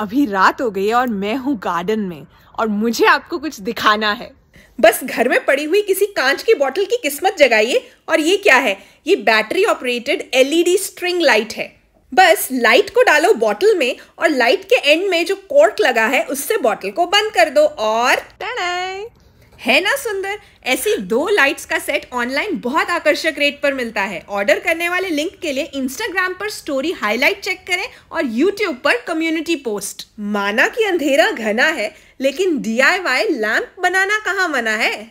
अभी रात हो गई है और मैं हूँ गार्डन में और मुझे आपको कुछ दिखाना है बस घर में पड़ी हुई किसी कांच की बोतल की किस्मत जगाइए और ये क्या है ये battery operated LED string light है बस लाइट को डालो बॉटल में और लाइट के एंड में जो कोर्ट लगा है उससे बॉटल को बंद कर दो और टना है ना सुंदर ऐसी दो लाइट्स का सेट ऑनलाइन बहुत आकर्षक रेट पर मिलता है ऑर्डर करने वाले लिंक के लिए इंस्टाग्राम पर स्टोरी हाईलाइट चेक करें और यूट्यूब पर कम्युनिटी पोस्ट माना कि अंधेरा घना है लेकिन डी लैंप बनाना कहाँ मना है